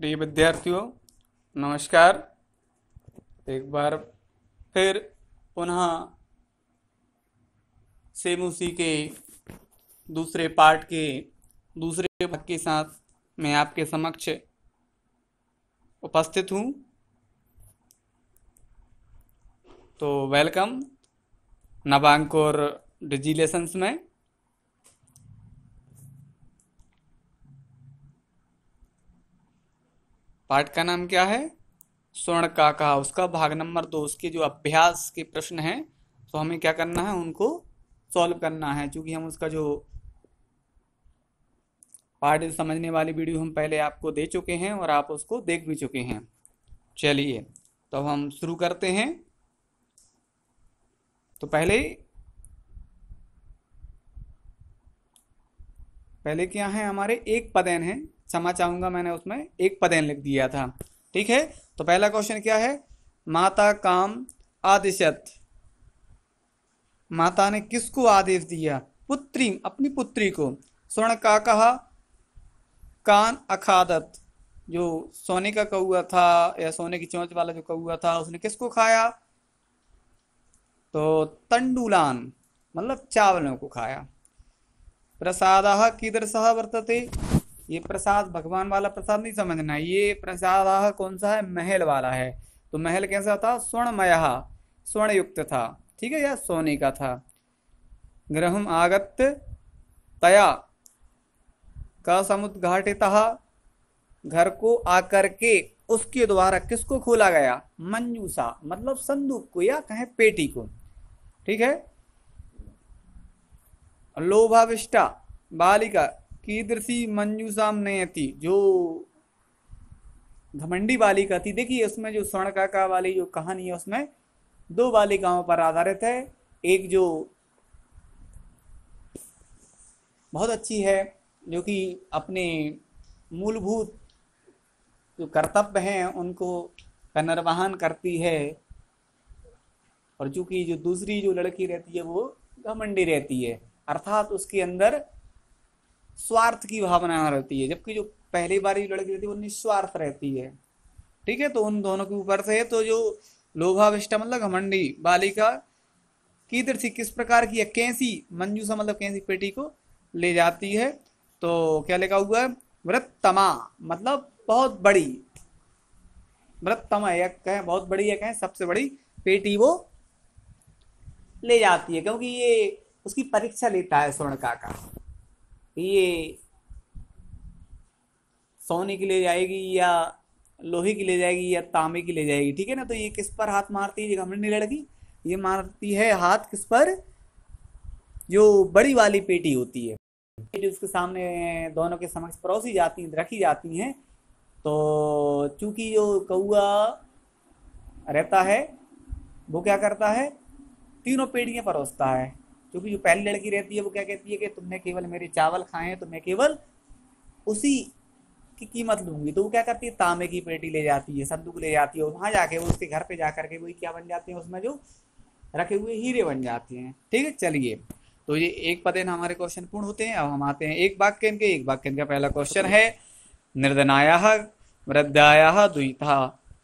प्रिय विद्यार्थियों नमस्कार एक बार फिर पुनः सेमूसी उसी के दूसरे पार्ट के दूसरे भाग के साथ मैं आपके समक्ष उपस्थित हूँ तो वेलकम नवांकुर डिजी लेसन्स में पाठ का नाम क्या है स्वर्ण का कहा उसका भाग नंबर दो उसके जो अभ्यास के प्रश्न हैं तो हमें क्या करना है उनको सॉल्व करना है क्योंकि हम उसका जो पार्ट समझने वाली वीडियो हम पहले आपको दे चुके हैं और आप उसको देख भी चुके हैं चलिए तो हम शुरू करते हैं तो पहले पहले क्या है हमारे एक पदेन है क्षमा चाहूंगा मैंने उसमें एक पदेन लिख दिया था ठीक है तो पहला क्वेश्चन क्या है माता काम आदिशत माता ने किसको आदेश दिया पुत्री अपनी पुत्री को स्वर्ण का कहा कान अखादत जो सोने का कौआ था या सोने की चोंच वाला जो कौआ था उसने किसको खाया तो तंडुलान मतलब चावलों को खाया प्रसाद सह वर्तते ये प्रसाद भगवान वाला प्रसाद नहीं समझना ये प्रसाद कौन सा है महल वाला है तो महल कैसा था स्वर्णमय स्वर्ण युक्त था ठीक है या सोने का था ग्रह आगत तया का समुद्घाटित घर को आकर के उसके द्वारा किसको खोला गया मंजूसा मतलब संदूक को या कहें पेटी को ठीक है लोभाविष्टा बालिका कीदृशी ने थी जो घमंडी बालिका थी देखिए उसमें जो स्वर्ण काका वाली जो कहानी है उसमें दो बालिकाओं पर आधारित है एक जो बहुत अच्छी है जो कि अपने मूलभूत जो कर्तव्य हैं उनको का निर्वहन करती है और चूंकि जो दूसरी जो लड़की रहती है वो घमंडी रहती है अर्थात उसके अंदर स्वार्थ की भावना रहती है जबकि जो पहली बार जो लड़की रहती है वो निस्वार्थ रहती है ठीक है तो उन दोनों के ऊपर से तो जो लोभाविष्टा मतलब घमंडी बालिका की दृष्टि किस प्रकार की है कैसी मंजूसा मतलब कैसी पेटी को ले जाती है तो क्या लिखा हुआ है वृत्तमा मतलब बहुत बड़ी वृत्तमा या कहें बहुत बड़ी या कहें सबसे बड़ी पेटी वो ले जाती है क्योंकि ये उसकी परीक्षा लेता है स्वर्ण का ये सोने की ले जाएगी या लोहे की ले जाएगी या तांबे की ले जाएगी ठीक है ना तो ये किस पर हाथ मारती है घमंडी लड़की ये मारती है हाथ किस पर जो बड़ी वाली पेटी होती है पेटी उसके सामने दोनों के समक्ष परोसी जाती है रखी जाती हैं तो चूंकि जो कौआ रहता है वो क्या करता है तीनों पेटियाँ परोसता है क्योंकि जो पहली लड़की रहती है वो क्या कहती है कि तुमने केवल मेरे चावल खाए हैं तो मैं केवल उसी की कीमत लूंगी तो वो क्या करती है तांबे की पेटी ले जाती है संदूक ले जाती है और वहां जाके वो उसके घर पे जा करके वही क्या बन जाते हैं उसमें जो रखे हुए हीरे बन जाते हैं ठीक है चलिए तो ये एक पद हमारे क्वेश्चन पूर्ण होते हैं अब हम आते हैं एक वाक्य इनके एक वाक्य इनका पहला क्वेश्चन है निर्धनाया वृद्धाया द्विता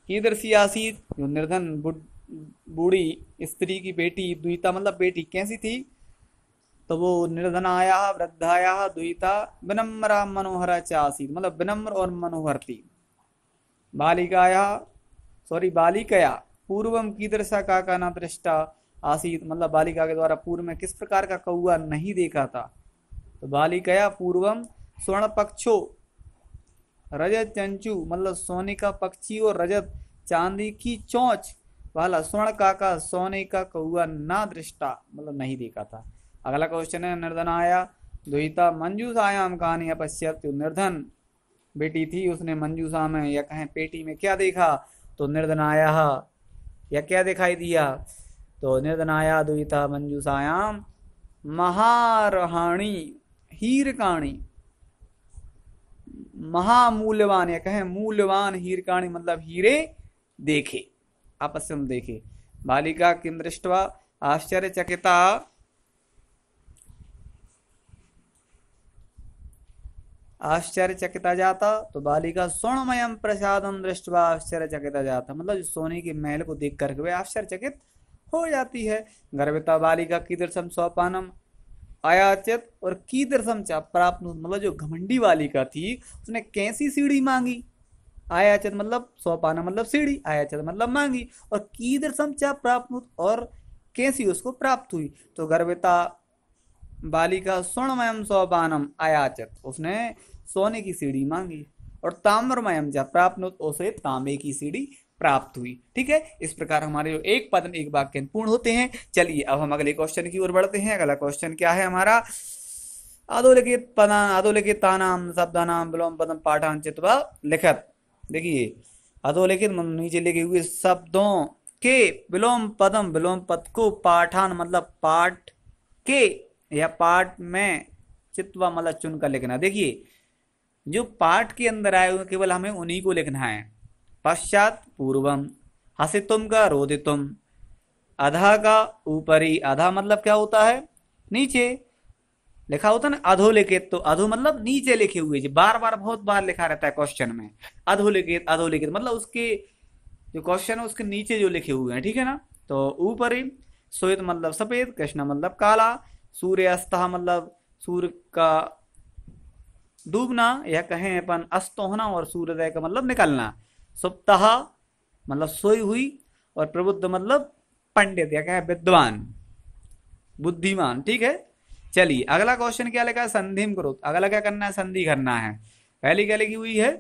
कीदृशी आसीत जो निर्धन बूढ़ी स्त्री की बेटी द्विता मतलब बेटी कैसी थी तो वो निर्धनाया वृद्धाया द्विता विनम्रा मनोहरा च आसी मतलब विनम्र और मनोहर थी बालिकाया सॉरी बालिकया पूर्वम कीदृशा का का ना दृष्टा आसी मतलब बालिका के द्वारा पूर्व में किस प्रकार का कौआ नहीं देखा था तो बालिकया पूर्वम स्वर्ण पक्षो रजत चंचू मतलब सोने का पक्षी और रजत चांदी की चौच वाला स्वर्ण काका सोने का कौआ ना दृष्टा मतलब नहीं देखा था अगला क्वेश्चन है निर्धन आया दुहिता मंजूसायाम कहानी अपश्यत निर्धन बेटी थी उसने मंजूसा में या कहें पेटी में क्या देखा तो निर्धन आया या क्या दिखाई दिया तो निर्धन आया दुहिता मंजूसायाम महारहाणी हीरकाणी महामूल्यवान या कहें मूल्यवान हीरकाणी मतलब हीरे देखे आपस में देखे बालिका किम दृष्टवा आश्चर्यचकिता आश्चर्यचकित जाता तो बालिका स्वर्णमय प्रसादम दृष्टवा आश्चर्यचकित जाता मतलब जो सोने के महल को देख करके वे आश्चर्यचकित हो जाती है गर्भिता बालिका कीदृशम स्वपानम आयाचित और कीदृशम चा प्राप्त मतलब जो घमंडी बालिका थी उसने कैसी सीढ़ी मांगी आयाचित मतलब सोपाना मतलब सीढ़ी आयाचित मतलब मांगी और कीदृशम चा प्राप्त और कैसी उसको प्राप्त हुई तो गर्भिता बालिका स्वर्णमय सोपानम आयाचित उसने सोने की सीढ़ी मांगी और ताम्रमय जब प्राप्त उसे तांबे की सीढ़ी प्राप्त हुई ठीक है इस प्रकार हमारे जो एक पदन एक वाक्य पूर्ण होते हैं चलिए अब हम अगले क्वेश्चन की ओर बढ़ते हैं अगला क्वेश्चन क्या है हमारा अधोलिखित पदा अधोलिखित तानाम शब्दानाम विलोम पदम पाठान चित्वा लिखत देखिए अधोलिखित नीचे लिखे हुए शब्दों के विलोम पदम विलोम पद को पाठान मतलब पाठ के या पाठ में चित्वा मतलब चुनकर लिखना देखिए जो पाठ के अंदर आए हुए केवल हमें उन्हीं को लिखना है पश्चात पूर्वम हसितुम का रोदितुम अधा का ऊपरी अधा मतलब क्या होता है नीचे लिखा होता है ना अधोलिखित तो अधो मतलब नीचे लिखे हुए जी बार बार बहुत बार लिखा रहता है क्वेश्चन में अधोलिखित अधोलिखित मतलब उसके जो क्वेश्चन है उसके नीचे जो लिखे हुए हैं ठीक है ना तो ऊपरी श्वेत मतलब सफेद कृष्ण मतलब काला सूर्यास्त मतलब सूर्य का डूबना या कहें अपन अस्त होना और सूर्योदय का मतलब निकलना सुप्ताह मतलब सोई हुई और प्रबुद्ध मतलब पंडित या कहें विद्वान बुद्धिमान ठीक है चलिए अगला क्वेश्चन क्या लिखा है संधि करो अगला क्या करना है संधि करना है पहली क्या लिखी हुई है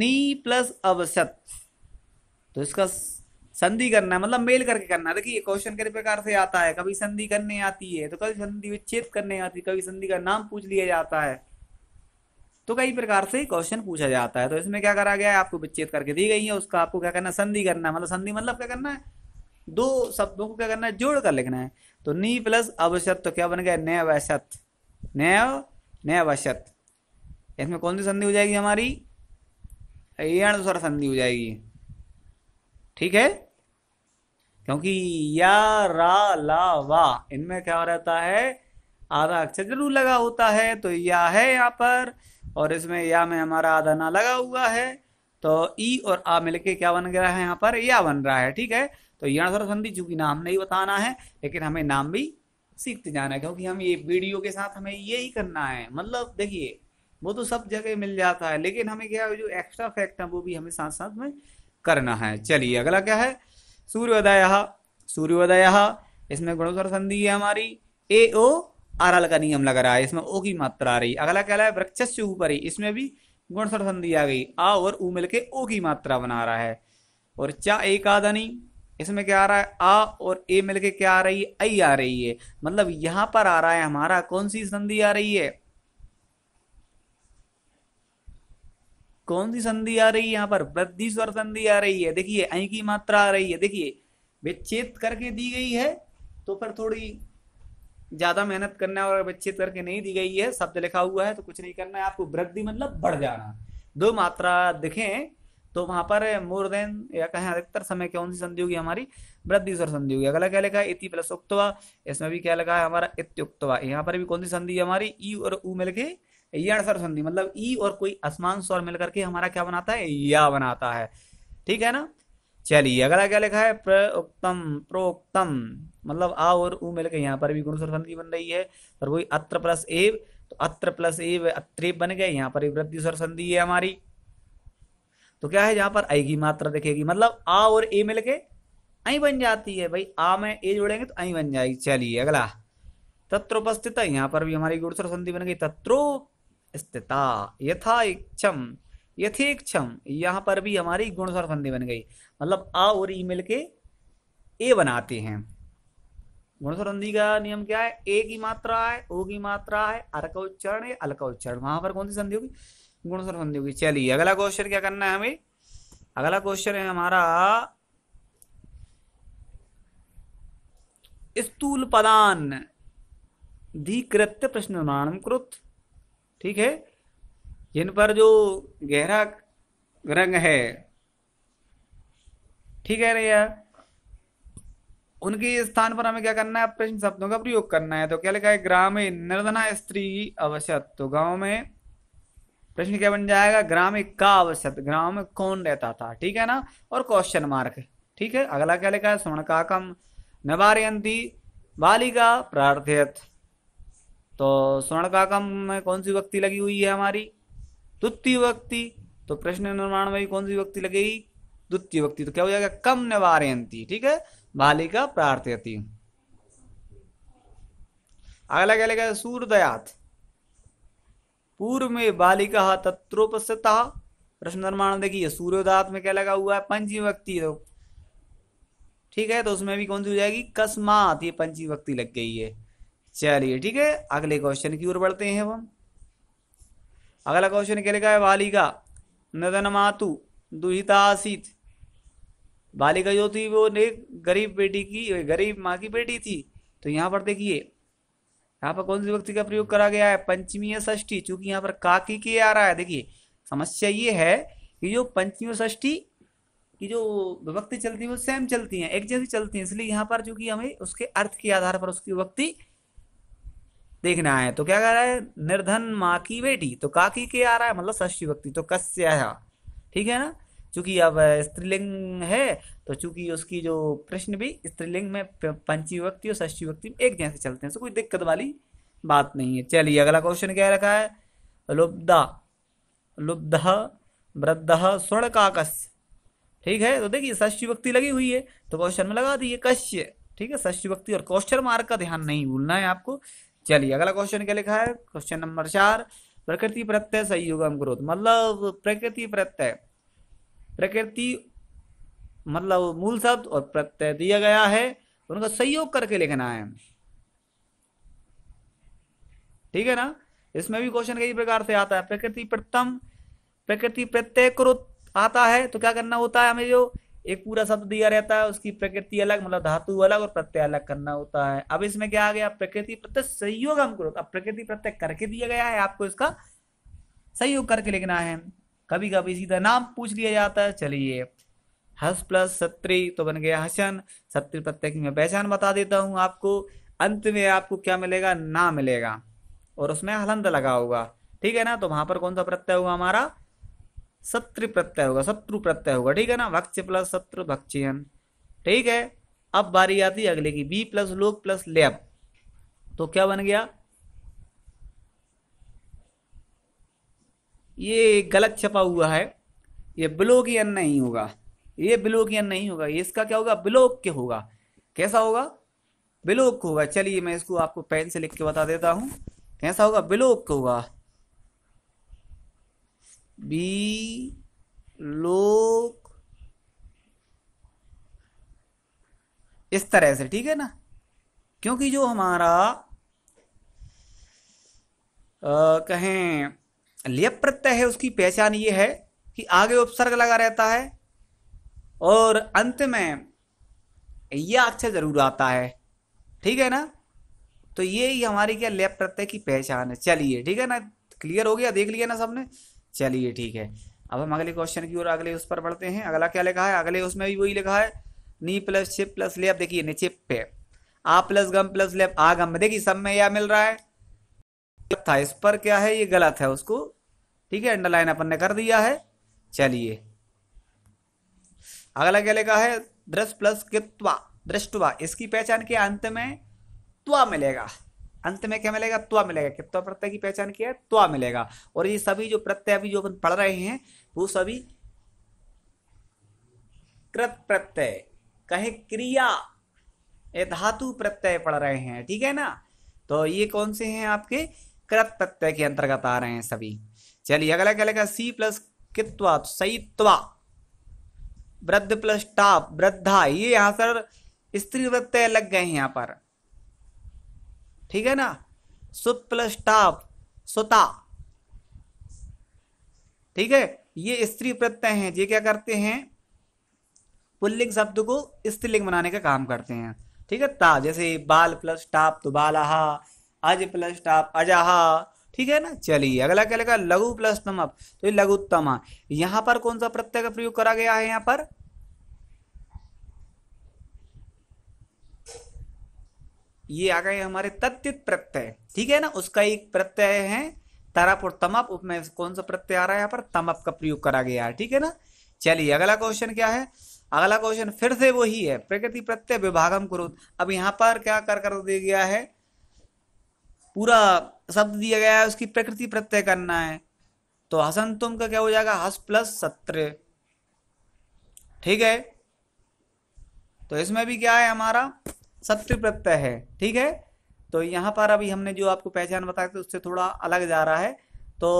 नी प्लस अवसत तो इसका संधि करना है मतलब मेल करके करना है देखिए क्वेश्चन कई प्रकार से आता है कभी संधि करने आती है तो कभी संधि विच्छेद करने आती है कभी संधि का नाम पूछ लिया जाता है तो कई प्रकार से क्वेश्चन पूछा जाता है तो इसमें क्या करा गया है आपको विच्छेद करके दी गई है उसका आपको क्या करना है संधि करना है मतलब संधि मतलब क्या करना है दो शब्दों को क्या करना है जोड़ कर लिखना है तो नी प्लस अवशत तो क्या बन गया नय नय नैवशत इसमें कौन सी संधि हो जाएगी हमारी अयण संधि हो जाएगी ठीक है क्योंकि या रा ला वा इनमें क्या रहता है आधा अक्षर जरूर लगा होता है तो या है यहाँ पर और इसमें या में हमारा आधा ना लगा हुआ है तो ई और आ मिलके क्या बन गया है यहाँ पर या बन रहा है ठीक है तो यण संधि चूंकि नाम नहीं बताना है लेकिन हमें नाम भी सीखते जाना है क्योंकि हम ये वीडियो के साथ हमें ये ही करना है मतलब देखिए वो तो सब जगह मिल जाता है लेकिन हमें क्या जो एक्स्ट्रा फैक्ट है वो भी हमें साथ साथ में करना है चलिए अगला क्या है सूर्योदय सूर्योदय इसमें गुणोत्तर संधि है हमारी ए ओ आरल का नियम लग रहा है इसमें ओ की मात्रा आ रही अगला कहला है वृक्ष ही इसमें भी गुणसर संधि आ गई आ और ऊ मिलके ओ की मात्रा बना रहा है और चा एक आदनी इसमें क्या आ रहा है आ और ए मिलके क्या आ रही है आई आ रही है मतलब यहाँ पर आ रहा है हमारा कौन सी संधि आ रही है कौन सी संधि आ रही है यहाँ पर वृद्धि स्वर संधि आ रही है देखिए अं की मात्रा आ रही है देखिए विच्छेद करके दी गई है तो पर थोड़ी ज्यादा मेहनत करना और विच्छेद करके नहीं दी गई है शब्द लिखा हुआ है तो कुछ नहीं करना है आपको वृद्धि मतलब बढ़ जाना दो मात्रा दिखे तो वहां पर मोर देन या कहें अधिकतर समय कौन सी संधि होगी हमारी वृद्धि स्वर संधि होगी अगला क्या लिखा है इति प्लस उक्तवा इसमें भी क्या लगा है हमारा इत्युक्तवा यहाँ पर भी कौन सी संधि है हमारी ई और ऊ मिलके यण संधि मतलब ई और कोई आसमान स्वर मिलकर के हमारा क्या बनाता है या बनाता है ठीक है ना चलिए अगला क्या लिखा है प्रोक्तम प्रोक्तम मतलब आ और ऊ मिलकर यहाँ पर भी गुणस्वर संधि बन रही है और वही अत्र प्लस एव तो अत्र प्लस एव अत्रेव बन गए यहाँ पर वृद्धि स्वर संधि है हमारी तो क्या है जहां पर आई की मात्रा दिखेगी मतलब आ और ए मिलके आई बन जाती है भाई आ में ए जोड़ेंगे तो आई बन जाएगी चलिए अगला तत्र तत्रोपस्थित यहाँ पर भी हमारी गुणस्वर संधि बन गई तत्रो स्थित यथा इच्छम यथेक्षम यहाँ पर भी हमारी स्वर संधि बन गई मतलब आ और ई मिल के ए बनाते हैं स्वर संधि का नियम क्या है ए की मात्रा है ओ की मात्रा है अर का उच्चारण है अल का उच्चारण वहां पर कौन सी संधि होगी स्वर संधि होगी चलिए अगला क्वेश्चन क्या करना है हमें अगला क्वेश्चन है हमारा स्थूल पदान धीकृत्य प्रश्न निर्माण कृत ठीक है जिन पर जो गहरा रंग है ठीक है रैया उनके स्थान पर हमें क्या करना है प्रश्न शब्दों का प्रयोग करना है तो क्या लिखा है ग्राम निर्धना स्त्री अवश्यत तो गांव में प्रश्न क्या बन जाएगा ग्राम का अवश्यत ग्राम में कौन रहता था ठीक है ना और क्वेश्चन मार्क ठीक है अगला क्या लिखा है स्वर्ण काकम नवार बालिका प्रार्थयत तो स्वर्ण काकम में कौन सी व्यक्ति लगी हुई है हमारी द्वितीय व्यक्ति तो प्रश्न निर्माण में कौन सी व्यक्ति लगेगी द्वितीय व्यक्ति तो क्या हो जाएगा कम निवारयंती ठीक है बालिका प्रार्थयती अगला क्या लगेगा सूर्यदयात पूर्व में बालिका तत्रोपस्थित प्रश्न निर्माण देखिए सूर्योदयात में क्या लगा हुआ है पंची व्यक्ति तो ठीक है तो उसमें भी कौन सी हो जाएगी कस्मात ये पंची व्यक्ति लग गई है चलिए ठीक है अगले क्वेश्चन की ओर बढ़ते हैं हम अगला क्वेश्चन क्या लिखा है बालिका नदन मातु दुहिता बालिका जो थी वो एक गरीब बेटी की गरीब माँ की बेटी थी तो यहाँ पर देखिए यहाँ पर कौन सी व्यक्ति का प्रयोग करा गया है पंचमी या ष्ठी चूंकि यहाँ पर काकी के आ रहा है देखिए समस्या ये है कि जो पंचमी और ष्ठी की जो विभक्ति चलती है वो सेम चलती है एक जैसी चलती है इसलिए यहाँ पर चूंकि हमें उसके अर्थ के आधार पर उसकी विभक्ति देखना है तो क्या कह रहा है निर्धन माँ की बेटी तो काकी के आ रहा है मतलब षष्ठी व्यक्ति तो है ठीक है ना चूंकि अब स्त्रीलिंग है तो चूंकि उसकी जो प्रश्न भी स्त्रीलिंग में पंची व्यक्ति और षष्ठी व्यक्ति एक जैसे चलते हैं तो कोई दिक्कत वाली बात नहीं है चलिए अगला क्वेश्चन क्या रखा है लुब्धा लुब्ध वृद्ध स्वर्ण काकस्य ठीक है तो देखिए षष्ठी व्यक्ति लगी हुई है तो क्वेश्चन में लगा दिए कश्य ठीक है षष्ठी व्यक्ति और क्वेश्चन मार्क का ध्यान नहीं भूलना है आपको चलिए अगला क्वेश्चन क्या लिखा है क्वेश्चन नंबर चार प्रकृति प्रत्यय संयुगम ग्रोथ मतलब प्रकृति प्रत्यय प्रकृति मतलब मूल शब्द और प्रत्यय दिया गया है उनका सहयोग करके लिखना है ठीक है ना इसमें भी क्वेश्चन कई प्रकार से आता है प्रकृति प्रथम प्रकृति प्रत्यय क्रोध आता है तो क्या करना होता है हमें जो एक पूरा शब्द दिया रहता है उसकी प्रकृति अलग मतलब धातु अलग और प्रत्यय अलग करना होता है अब इसमें क्या आ गया प्रकृति प्रत्यय संयोग हम करो अब प्रकृति प्रत्यय करके दिया गया है आपको इसका सहयोग करके लिखना है कभी कभी सीधा नाम पूछ लिया जाता है चलिए हस प्लस सत्री तो बन गया हसन सत्री प्रत्यय की मैं पहचान बता देता हूँ आपको अंत में आपको क्या मिलेगा ना मिलेगा और उसमें हलंत लगा होगा ठीक है ना तो वहां पर कौन सा प्रत्यय हुआ हमारा शत्रु प्रत्यय होगा शत्रु प्रत्यय होगा ठीक है ना भक्ष्य प्लस शत्रु भक्ष्यन ठीक है अब बारी आती है अगले की बी प्लस लोक प्लस लेब तो क्या बन गया ये गलत छपा हुआ है ये बिलोकियन नहीं होगा ये बिलोकियन नहीं होगा इसका क्या होगा बिलोक के होगा कैसा होगा बिलोक होगा चलिए मैं इसको आपको पेन से लिख के बता देता हूं कैसा होगा बिलोक होगा बी लोक इस तरह से ठीक है ना क्योंकि जो हमारा आ, कहें लियप प्रत्यय है उसकी पहचान ये है कि आगे उपसर्ग लगा रहता है और अंत में यह अक्षर जरूर आता है ठीक है ना तो ये ही हमारी क्या लेप प्रत्यय की पहचान है चलिए ठीक है ना क्लियर हो गया देख लिया ना सबने चलिए ठीक है अब हम अगले क्वेश्चन की ओर अगले उस पर बढ़ते हैं अगला क्या लिखा है अगले उसमें भी वही लिखा है नी प्लस छिप प्लस लेप देखिए नीचे पे आ प्लस गम प्लस लेप आ गम देखिए सब में यह मिल रहा है था इस पर क्या है ये गलत है उसको ठीक है अंडरलाइन अपन ने कर दिया है चलिए अगला क्या लिखा है दृश्य प्लस कित्वा दृष्टवा इसकी पहचान के अंत में त्वा मिलेगा अंत में क्या मिलेगा त्वा मिलेगा कित्व प्रत्यय की पहचान किया है त्वा मिलेगा और ये सभी जो प्रत्यय अभी जो अपन पढ़ रहे हैं वो सभी कृत प्रत्यय कहे क्रिया ये धातु प्रत्यय पढ़ रहे हैं ठीक है ना तो ये कौन से हैं आपके कृत प्रत्यय के अंतर्गत आ रहे हैं सभी चलिए अगला क्या लगेगा सी प्लस कित्वा तो त्वा वृद्ध प्लस टाप वृद्धा ये यहां सर स्त्री प्रत्यय लग गए हैं यहाँ पर ठीक है ना सुत प्लस टाप सुता ठीक है ये स्त्री प्रत्यय हैं ये क्या करते हैं पुल्लिंग शब्द को स्त्रीलिंग बनाने का काम करते हैं ठीक है ता जैसे बाल प्लस टाप तो बालाहा अज प्लस टाप अजहा ठीक है ना चलिए अगला क्या लगा लघु प्लस तमप तो ये लघुत्तम यहां पर कौन सा प्रत्यय का प्रयोग करा गया है यहां पर ये आ गए हमारे तत्त प्रत्यय ठीक है ना उसका एक प्रत्यय है तरप और तमप उसमें कौन सा प्रत्यय आ रहा है यहाँ पर तमप का प्रयोग करा गया है ठीक है ना चलिए अगला क्वेश्चन क्या है अगला क्वेश्चन फिर से वही है प्रकृति प्रत्यय विभागम क्रोध अब यहाँ पर क्या कर कर दिया गया है पूरा शब्द दिया गया है उसकी प्रकृति प्रत्यय करना है तो हसन तुम का क्या हो जाएगा हस प्लस सत्र ठीक है तो इसमें भी क्या है हमारा सत्य प्रत्यय है ठीक है तो यहाँ पर अभी हमने जो आपको पहचान बताया था उससे थोड़ा अलग जा रहा है तो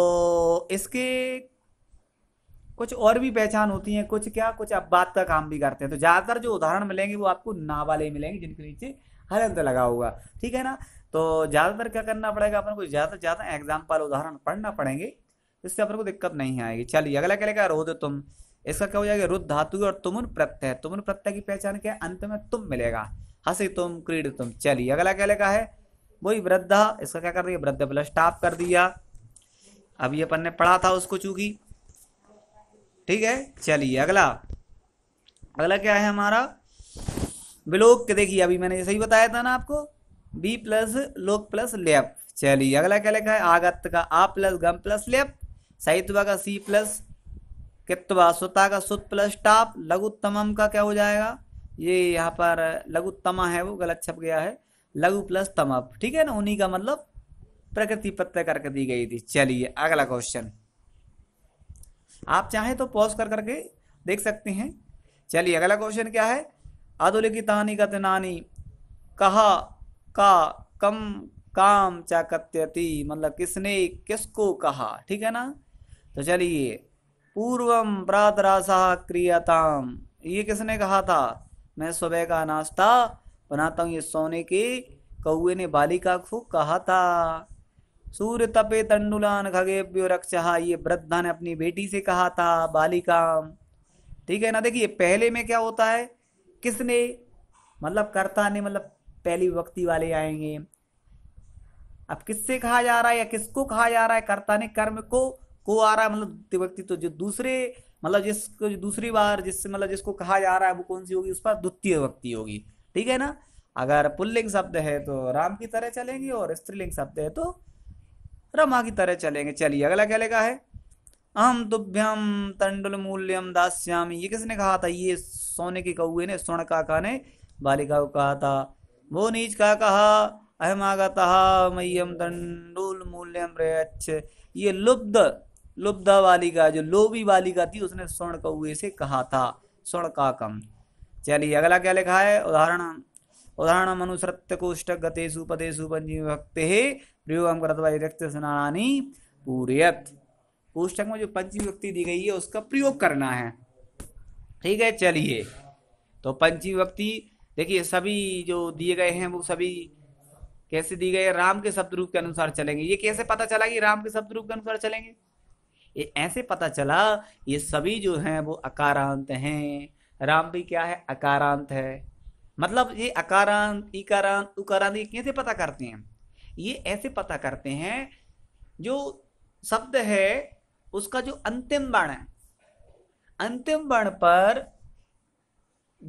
इसके कुछ और भी पहचान होती है कुछ क्या कुछ आप बात का काम भी करते हैं तो ज़्यादातर जो उदाहरण मिलेंगे वो आपको ना वाले मिलेंगे जिनके नीचे हर अंत लगा होगा ठीक है ना तो ज़्यादातर क्या करना पड़ेगा अपन को ज़्यादा से ज़्यादा एग्जाम्पल उदाहरण पढ़ना पड़ेंगे इससे अपन को दिक्कत नहीं आएगी चलिए अगला क्या लेगा रोध तुम इसका क्या हो जाएगा रुद्ध धातु और तुमन प्रत्यय तुमन प्रत्यय की पहचान क्या अंत में तुम मिलेगा हसी तुम क्रीड तुम चलिए अगला क्या लिखा है वही वृद्धा इसका क्या कर दिया वृद्ध प्लस टाप कर दिया अभी अपन ने पढ़ा था उसको चूंकि ठीक है चलिए अगला अगला क्या है हमारा विलोक के देखिए अभी मैंने सही बताया था ना आपको बी प्लस लोक प्लस लेप चलिए अगला क्या लिखा है आगत का आ प्लस गम प्लस लेप साहित्वा का सी प्लस कित्वा सुता का सुत प्लस टाप लघुत्तम का क्या हो जाएगा ये यहाँ पर लघु तमा है वो गलत छप गया है लघु प्लस तमप ठीक है ना उन्हीं का मतलब प्रकृति प्रत्यय करके दी गई थी चलिए अगला क्वेश्चन आप चाहें तो पॉज कर करके देख सकते हैं चलिए अगला क्वेश्चन क्या है अधोलिखितानी कतनानी कहा का कम काम चाकत्यति मतलब किसने किसको कहा ठीक है ना तो चलिए पूर्वम प्रातरासा क्रियताम ये किसने कहा था मैं सुबह का नाश्ता बनाता हूँ ये सोने के कौए ने बालिका को कहा था सूर्य तपे तंडुलान खगेभ्यो रक्षा ये वृद्धा ने अपनी बेटी से कहा था बालिका ठीक है ना देखिए पहले में क्या होता है किसने मतलब कर्ता ने मतलब पहली व्यक्ति वाले आएंगे अब किससे कहा जा रहा है या किसको कहा जा रहा है कर्ता ने कर्म को को आ रहा है मतलब व्यक्ति तो जो दूसरे मतलब जिसको दूसरी बार जिससे मतलब जिसको कहा जा रहा है वो कौन सी होगी उस पर द्वितीय व्यक्ति होगी ठीक है ना अगर पुल्लिंग शब्द है तो राम की तरह चलेंगे और स्त्रीलिंग शब्द है तो रमा की तरह चलेंगे चलिए अगला क्या लिखा है अहम तुभ्यम तंडुल मूल्यम दास्यामी ये किसने कहा था ये सोने के कौए ने स्वर्ण काका ने बालिका को कहा था वो नीच का कहा अहमागत मयम तंडुल मूल्यम रे अच्छे ये लुब्ध लुब्धा वाली का जो लोभी वाली का थी उसने स्वर्ण कौए से कहा था स्वर्ण का कम चलिए अगला क्या लिखा है उदाहरण उदाहरण अनुसृत्य कोष्ट गतेषु पदेशु पंजीव भक्ति प्रयोग रक्त स्नानी पूरियत कोष्टक में जो पंचमी व्यक्ति दी गई है उसका प्रयोग करना है ठीक है चलिए तो पंचमी व्यक्ति देखिए सभी जो दिए गए हैं वो सभी कैसे दिए गए राम के शब्द रूप के अनुसार चलेंगे ये कैसे पता चला कि राम के शब्द रूप के अनुसार चलेंगे ये ऐसे पता चला ये सभी जो हैं वो अकारांत हैं राम भी क्या है अकारांत है मतलब ये अकारांत इकारांत उकारांत ये कैसे पता करते हैं ये ऐसे पता करते हैं जो शब्द है उसका जो अंतिम वर्ण है अंतिम वर्ण पर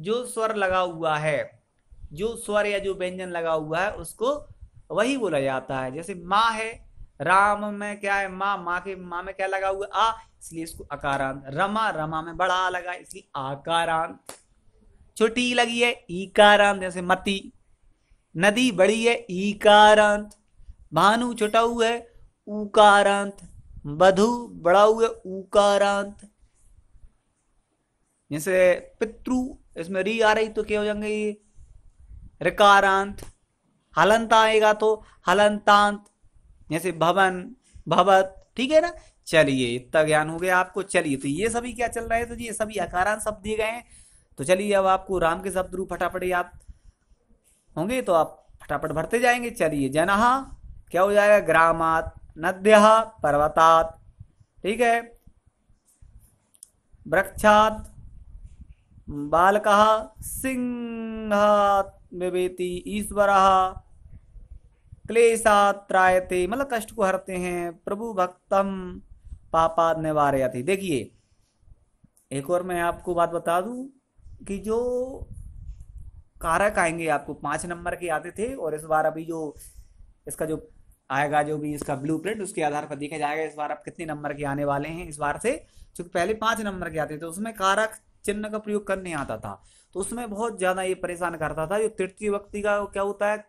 जो स्वर लगा हुआ है जो स्वर या जो व्यंजन लगा हुआ है उसको वही बोला जाता है जैसे माँ है राम में क्या है माँ माँ के माँ में क्या लगा हुआ आ इसलिए इसको अकारांत रमा रमा में बड़ा आ लगा इसलिए आकारांत छोटी लगी है ईकारांत जैसे मती नदी बड़ी है ईकारांत भानु छोटा हुआ है उकारांत बधु बड़ा हुआ है उकारांत जैसे पितृ इसमें री आ रही तो क्या हो जाएंगे ये रिकारांत हलंत आएगा तो हलंतांत जैसे भवन भवत ठीक है ना चलिए इतना ज्ञान हो गया आपको चलिए तो ये सभी क्या चल रहा है तो ये सभी अकारांत शब्द दिए गए हैं तो चलिए अब आपको राम के शब्द रूप फटाफट याद होंगे तो आप फटाफट भरते जाएंगे चलिए जनहा क्या हो जाएगा ग्रामात नद्या पर्वतात ठीक है वृक्षात बालक सिंहात विवेति ईश्वर क्लेशात्रायते मतलब कष्ट को हरते हैं प्रभु भक्तम पापाद निवार देखिए एक और मैं आपको बात बता दूं कि जो कारक आएंगे आपको पांच नंबर के आते थे और इस बार अभी जो इसका जो आएगा जो भी इसका ब्लू प्रिंट उसके आधार पर देखा जाएगा इस बार आप कितने नंबर के आने वाले हैं इस बार से चूंकि पहले पांच नंबर के आते थे तो उसमें कारक चिन्ह का प्रयोग करने आता था तो उसमें बहुत ज़्यादा ये परेशान करता था जो तृतीय व्यक्ति का क्या होता है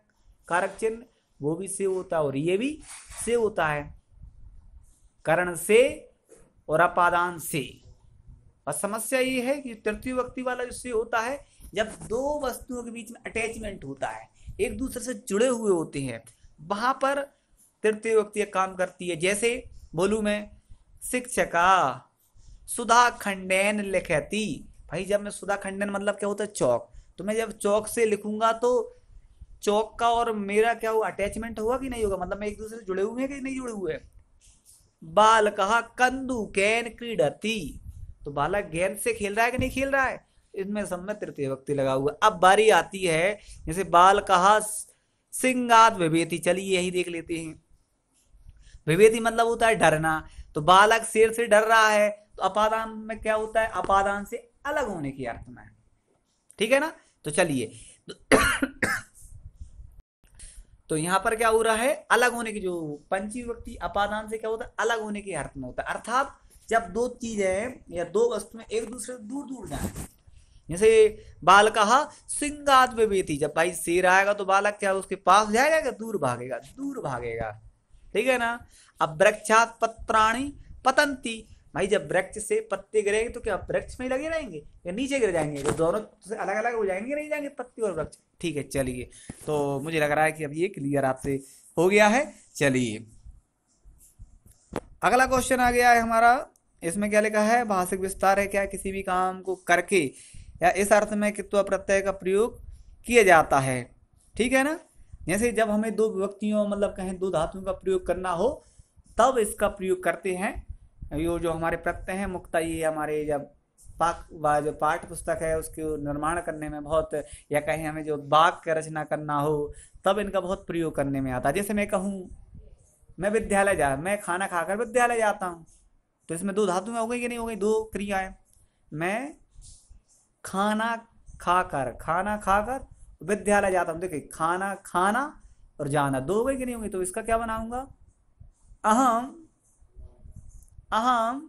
कारक चिन्ह वो भी सेव होता है और ये भी सेव होता है करण से और अपादान से और समस्या ये है कि तृतीय व्यक्ति वाला जो से होता है जब दो वस्तुओं के बीच में अटैचमेंट होता है एक दूसरे से जुड़े हुए होते हैं वहां पर तृतीय व्यक्ति काम करती है जैसे बोलू मैं शिक्षका सुधा खंडन लिखती भाई जब मैं सुधा खंडन मतलब क्या होता है चौक तो मैं जब चौक से लिखूंगा तो चौक का और मेरा क्या हुआ अटैचमेंट हुआ कि नहीं होगा मतलब मैं एक दूसरे से जुड़े हुए हैं कि नहीं जुड़े हुए बाल कहा कंदू कैन क्रीडती तो बालक गेंद से खेल रहा है कि नहीं खेल रहा है इसमें में तृतीय व्यक्ति लगा हुआ अब बारी आती है जैसे बाल कहा सिंगात विभेति चलिए यही देख लेते हैं विभेति मतलब होता है डरना तो बालक शेर से डर रहा है तो अपादान में क्या होता है अपादान से अलग होने की अर्थ में ठीक है ना तो चलिए तो यहां पर क्या हो रहा है अलग होने की जो पंची व्यक्ति अपादान से क्या होता है अलग होने के अर्थ में होता है अर्थात जब दो चीजें या दो वस्तुएं एक दूसरे से दूर दूर जाए जैसे बाल कहा सिंगात विवेती जब भाई शेर आएगा तो बालक क्या उसके पास जाएगा क्या दूर भागेगा दूर भागेगा ठीक है ना अब वृक्षात पत्राणी पतंती भाई जब वृक्ष से पत्ते गिरेंगे तो क्या वृक्ष में ही लगे रहेंगे या नीचे गिर जाएंगे जो दोनों से अलग अलग हो जाएंगे नहीं जाएंगे पत्ते और वृक्ष ठीक है चलिए तो मुझे लग रहा है कि अब ये क्लियर आपसे हो गया है चलिए अगला क्वेश्चन आ गया है हमारा इसमें क्या लिखा है भाषिक विस्तार है क्या किसी भी काम को करके या इस अर्थ में कित्व प्रत्यय का प्रयोग किया जाता है ठीक है ना जैसे जब हमें दो विभक्तियों मतलब कहें दो धातुओं का प्रयोग करना हो तब इसका प्रयोग करते हैं यो जो हमारे प्रत्यय हैं मुक्ता ये हमारे जब पाक जो पाठ पुस्तक है उसके निर्माण करने में बहुत या कहीं हमें जो वाक्य रचना करना हो तब इनका बहुत प्रयोग करने में आता है जैसे मैं कहूँ मैं विद्यालय जा मैं खाना खाकर विद्यालय जाता हूँ तो इसमें दो धातु में हो गई कि नहीं हो गई दो क्रियाएं मैं खाना खाकर खाना खाकर विद्यालय जाता हूँ देखिए खाना खाना और जाना दो हो गई कि नहीं होगी तो इसका क्या बनाऊंगा अहम अहम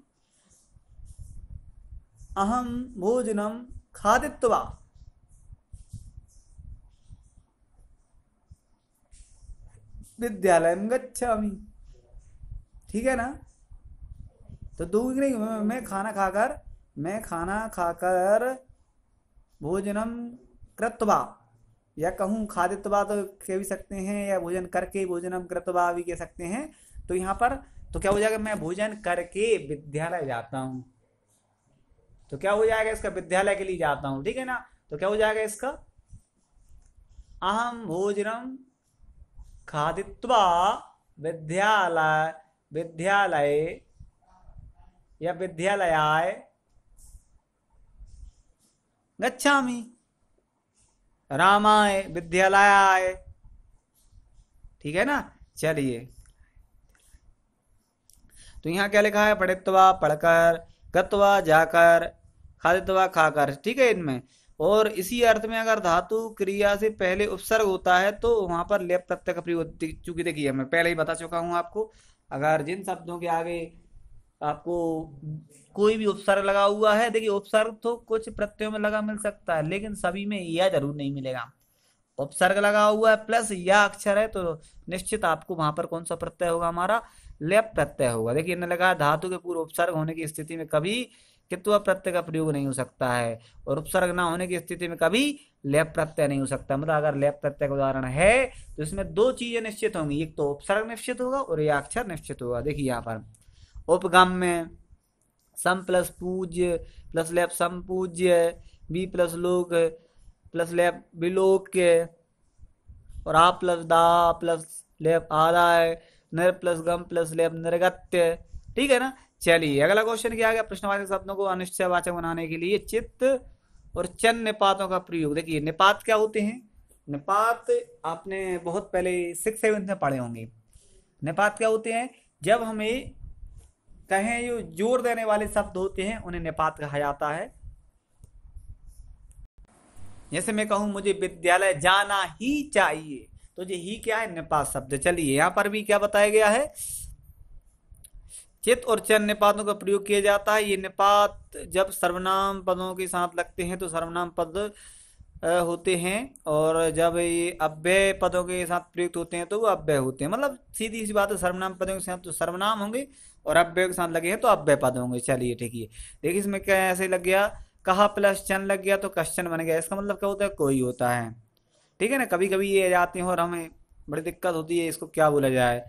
अहम भोजन खादित्वा विद्यालय में ठीक है ना तो दो नहीं मैं, मैं खाना खाकर मैं खाना खाकर भोजनम कृतवा या कहूँ खादित्वा तो कह भी सकते हैं या भोजन करके भोजनम कृतवा भी कह सकते हैं तो यहाँ पर तो क्या हो जाएगा मैं भोजन करके विद्यालय जाता हूँ तो क्या हो जाएगा इसका विद्यालय के लिए जाता हूँ ठीक है ना तो क्या हो जाएगा इसका अहम भोजनम खादित्वा विद्यालय विद्यालय या विद्यालय आय गच्छामि रामाय विद्यालय आय ठीक है ना चलिए तो यहाँ क्या लिखा है पढ़ित्वा पढ़कर गत्वा जाकर खादित्वा खाकर ठीक है इनमें और इसी अर्थ में अगर धातु क्रिया से पहले उपसर्ग होता है तो वहां पर लेप प्रत्यय का प्रयोग चूंकि देखिए मैं पहले ही बता चुका हूँ आपको अगर जिन शब्दों के आगे आपको कोई भी उपसर्ग लगा हुआ है देखिए उपसर्ग तो कुछ प्रत्ययों में लगा मिल सकता है लेकिन सभी में यह जरूर नहीं मिलेगा उपसर्ग लगा हुआ है प्लस यह अक्षर है तो निश्चित आपको वहां पर कौन सा प्रत्यय होगा हमारा लेप प्रत्यय होगा देखिए इन्हें लगा धातु के पूर्व उपसर्ग होने की स्थिति में कभी कितु प्रत्यय का प्रयोग नहीं हो सकता है और उपसर्ग ना होने की स्थिति में कभी लेप प्रत्यय नहीं हो सकता मतलब अगर लेप प्रत्यय का उदाहरण है तो इसमें दो चीजें निश्चित होंगी एक तो उपसर्ग निश्चित होगा और यह अक्षर निश्चित होगा देखिए यहाँ पर उपगम में सम प्लस पूज्य प्लस लेप सम पूज्य बी प्लस लोक प्लस लेप विलोक और आ प्लस दा प्लस लेप आदा है नर प्लस गम प्लस लेप निर्गत्य ठीक है ना चलिए अगला क्वेश्चन क्या आ गया प्रश्नवाचक शब्दों को वाचक बनाने के लिए चित्त और चंद निपातों का प्रयोग देखिए निपात क्या होते हैं निपात आपने बहुत पहले सिक्स सेवेंथ में पढ़े होंगे निपात क्या होते हैं जब हमें कहें जो जोर देने वाले शब्द होते हैं उन्हें निपात कहा जाता है जैसे मैं कहूं मुझे विद्यालय जाना ही चाहिए तो ये ही क्या है निपात शब्द चलिए यहाँ पर भी क्या बताया गया है चित और चयन निपातों का प्रयोग किया जाता है ये निपात जब सर्वनाम पदों के साथ लगते हैं तो सर्वनाम पद होते हैं और जब ये अव्यय पदों के साथ प्रयुक्त होते हैं तो वो अव्यय होते हैं मतलब सीधी सी बात है सर्वनाम पदों के साथ तो सर्वनाम होंगे और अव्यय के साथ लगे हैं तो अव्यय पद होंगे चलिए ठीक है देखिए इसमें क्या ऐसे लग गया कहा प्लस चन लग गया तो क्वेश्चन बन गया इसका मतलब क्या होता है कोई होता है ठीक है ना कभी कभी ये जाती हैं और हमें बड़ी दिक्कत होती है इसको क्या बोला जाए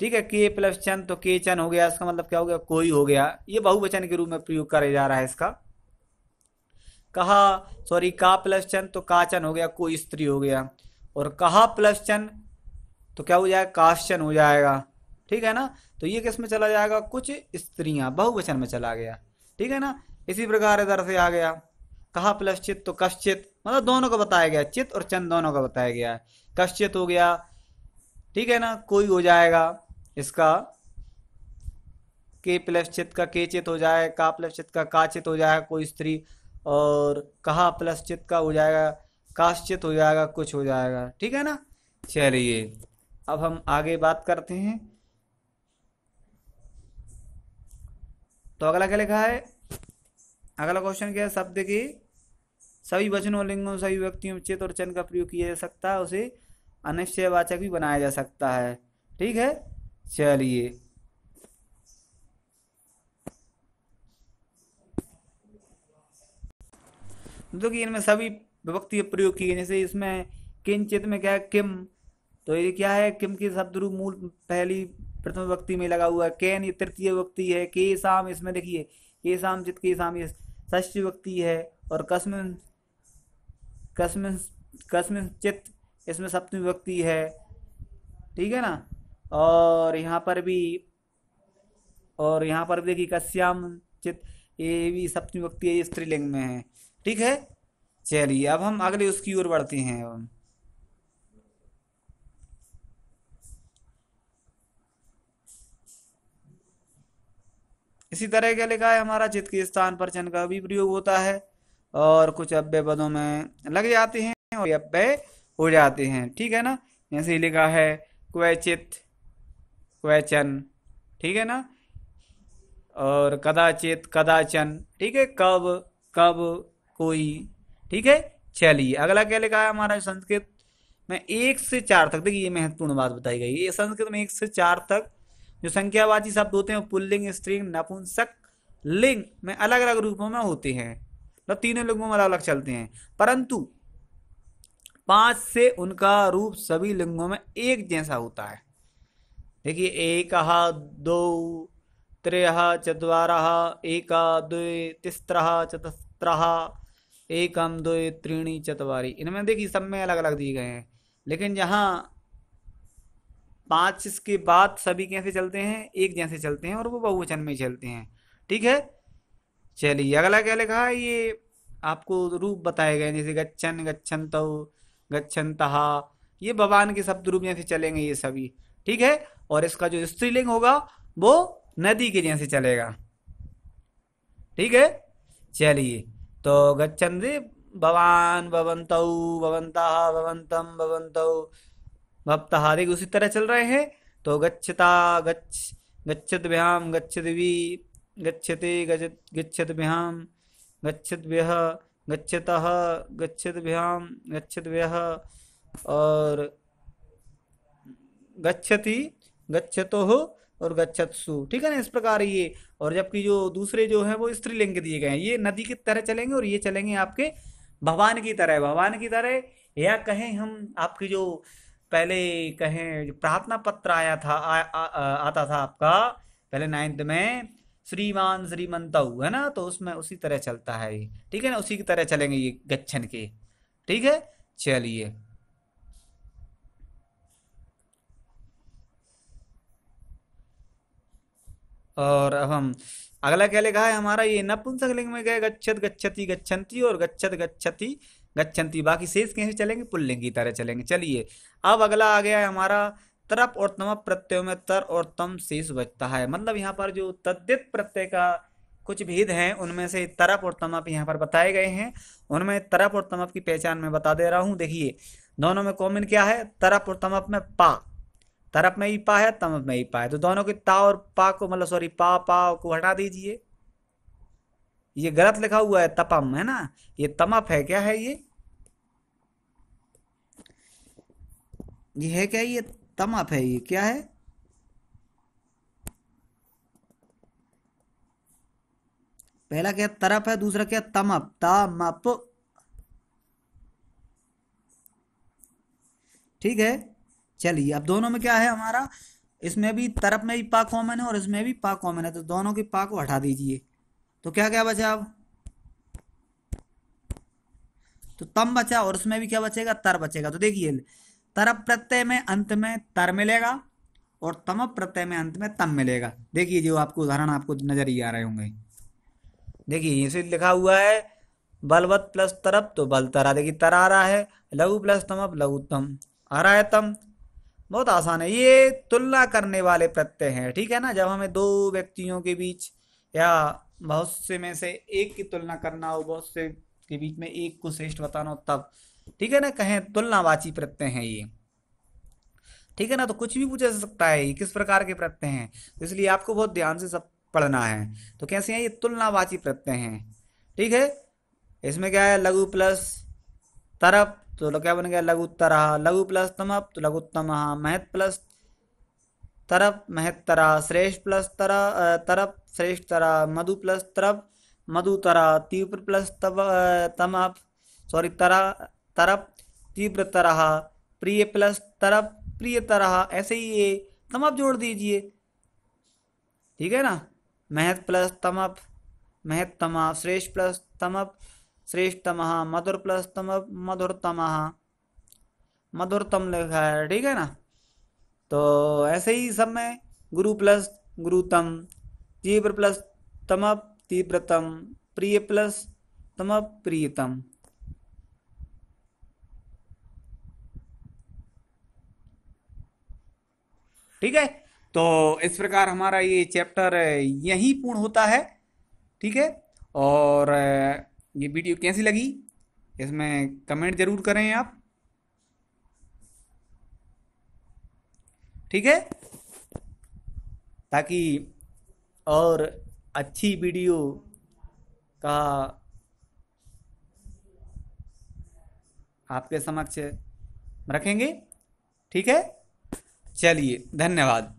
ठीक है के प्लस चन तो के चन हो गया इसका मतलब क्या हो गया कोई हो गया ये बहुवचन के रूप में प्रयोग करा जा रहा है इसका कहा सॉरी का प्लस चन तो काचन हो गया कोई स्त्री हो गया और कहा प्लस चन तो क्या हो जाएगा काश्चन हो जाएगा ठीक है ना तो ये किस में चला जाएगा कुछ स्त्रियां बहुवचन में चला गया ठीक है ना इसी प्रकार इधर से आ गया कहा प्लस चित तो कश्चित मतलब दोनों को बताया गया चित और चंद दोनों को बताया गया है कश्चित हो गया ठीक है ना कोई हो जाएगा इसका के प्लस चित का के चित हो जाए का प्लस चित का काचित हो जाएगा कोई स्त्री और कहा प्लस चित का हो जाएगा काश्चित हो जाएगा कुछ हो जाएगा ठीक है ना चलिए अब हम आगे बात करते हैं तो अगला क्या लिखा है अगला क्वेश्चन क्या है शब्द की सभी वचनों लिंगों सभी व्यक्तियों में चित और चन का प्रयोग किया जा सकता है उसे अनिश्चयवाचक भी बनाया जा सकता है ठीक है चलिए तो देखिए इनमें सभी विभक्ति प्रयोग किए जैसे इसमें किंचित में क्या है किम तो ये क्या है किम के शब्द रूप मूल पहली प्रथम व्यक्ति में लगा हुआ है कैन ये तृतीय व्यक्ति है के शाम इसमें देखिए के शाम चित के शाम ये षष्ठी व्यक्ति है और कस्म कस्म कस्म चित्त इसमें सप्तमी विभक्ति है ठीक है ना और यहाँ पर भी और यहाँ पर भी देखिए कश्याम चित ये भी सप्तमी विभक्ति है स्त्रीलिंग में है ठीक है चलिए अब हम अगले उसकी ओर बढ़ते हैं इसी तरह का लिखा है हमारा चित्त के स्थान पर चन का भी प्रयोग होता है और कुछ अब्बे पदों में लग जाते हैं और अब्बे हो जाते हैं ठीक है ना जैसे लिखा है क्वचित क्वेचन ठीक है ना और कदाचित कदाचन ठीक है कब कब कोई ठीक है चलिए अगला क्या लिखा है हमारा संस्कृत में एक से चार तक देखिए ये महत्वपूर्ण बात बताई गई ये संस्कृत में एक से चार तक जो संख्यावाची शब्द होते हैं पुल्लिंग स्त्रीलिंग नपुंसक लिंग में अलग अलग रूपों में होते हैं मतलब तीनों लिंगों में अलग अलग चलते हैं परंतु पांच से उनका रूप सभी लिंगों में एक जैसा होता है देखिए एक दो त्रयः चतवार एक द्वे तिस्त्रः चतस्त्रः एकम द्वे त्रीणी चतवारी इनमें देखिए सब में अलग अलग दिए गए हैं लेकिन जहाँ पांच के बाद सभी कैसे चलते हैं एक जैसे चलते हैं और वो बहुवचन में चलते हैं ठीक है चलिए अगला क्या लिखा है ये आपको रूप बताए गए जैसे गच्छन गच्छन गच्छनतहा ये भगवान के शब्द रूप जैसे चलेंगे ये सभी ठीक है और इसका जो स्त्रीलिंग होगा वो नदी के जैसे चलेगा ठीक है चलिए तो गच्छन से भवान भवंत भवंता भवंतम भवंत भक्त देख उसी तरह चल रहे हैं तो गच्छता गच्छ गच्छत भ्याम गच्छत भी गच्छति गज गच्छद्भ्यां गच्छत भ्याम गच्छत गच्छद्भ्यः और गच्छति गच्छतो हो और गच्छत्सु ठीक है ना इस प्रकार ये और जबकि जो दूसरे जो है वो स्त्रीलिंग दिए गए हैं ये नदी की तरह चलेंगे और ये चलेंगे आपके भगवान की तरह भगवान की तरह या कहें हम आपकी जो पहले कहें प्रार्थना पत्र आया था आ, आ, आ, आता था आपका पहले नाइन्थ में श्रीमान श्रीमंता है ना तो उसमें उसी तरह चलता है ये ठीक है ना उसी की तरह चलेंगे ये गच्छन के ठीक है चलिए और अब हम अगला क्या लिखा है हमारा ये नपुंसक लिंग में गए गच्छत गच्छति गच्छन्ति और गच्छत गच्छति गच्छन्ति बाकी शेष कैसे चलेंगे पुल्लिंग की तरह चलेंगे चलिए अब अगला आ गया है हमारा तरप और तम प्रत्ययों में तर और तम शेष बचता है मतलब यहाँ पर जो तद्दित प्रत्यय का कुछ भेद हैं उनमें से तरप और तमप यहाँ पर बताए गए हैं उनमें तरप और तमप की पहचान मैं बता दे रहा हूँ देखिए दोनों में कॉमन क्या है तरप और तमप में पा तरप में ही पा है तमप में ही पा है तो दोनों के ता और पा को मतलब सॉरी पा पा को हटा दीजिए ये गलत लिखा हुआ है तपम है ना ये तमप है क्या है ये ये है क्या ये तमप है ये क्या है पहला क्या तरफ है दूसरा क्या तमप तमप ठीक है चलिए अब दोनों में क्या है हमारा इसमें भी तरफ में भी पा कॉमन है और इसमें भी पा कॉमन है तो दोनों के पा को हटा दीजिए तो क्या क्या बचा अब तो तम बचा और उसमें भी क्या बचेगा तर बचेगा तो देखिए तरप प्रत्यय में अंत में तर मिलेगा और तम प्रत्यय में अंत में तम मिलेगा देखिए जो आपको उदाहरण आपको नजर ही आ रहे होंगे देखिए सिर्फ लिखा हुआ है बलवत प्लस तरप तो बल तरा देखिए आ रहा है लघु प्लस तमप लघु तम आ रहा है तम बहुत आसान है ये तुलना करने वाले प्रत्यय हैं ठीक है ना जब हमें दो व्यक्तियों के बीच या बहुत से में से एक की तुलना करना हो बहुत से के बीच में एक को श्रेष्ठ बताना हो तब ठीक है ना कहें तुलनावाची प्रत्यय हैं ये ठीक है ना तो कुछ भी पूछा जा सकता है ये किस प्रकार के प्रत्यय हैं तो इसलिए आपको बहुत ध्यान से सब पढ़ना है तो कैसे हैं ये तुलनावाची प्रत्यय हैं ठीक है इसमें क्या है लघु प्लस तरप तो क्या बन गया लघु तरह लघु प्लस तमप तो लघुत्तम महत प्लस तरप महत तरा श्रेष्ठ प्लस तरह तरप श्रेष्ठ तरह मधु प्लस तरप मधु तरह तीव्र प्लस तब तमप सॉरी तरह तरफ तीव्र तरह प्रिय प्लस तरफ प्रिय तरह ऐसे ही ये तमप जोड़ दीजिए ठीक है ना महत प्लस तमप महत तमा श्रेष्ठ प्लस तमप श्रेष्ठ तमह मधुर प्लस तमप मधुर तमह मधुर तम लिखा है ठीक है ना तो ऐसे ही सब में गुरु प्लस गुरुतम तीव्र प्लस तमप तीव्रतम प्रिय प्लस तमप प्रियतम ठीक है तो इस प्रकार हमारा ये चैप्टर यहीं पूर्ण होता है ठीक है और ये वीडियो कैसी लगी इसमें कमेंट जरूर करें आप ठीक है ताकि और अच्छी वीडियो का आपके समक्ष रखेंगे ठीक है चलिए धन्यवाद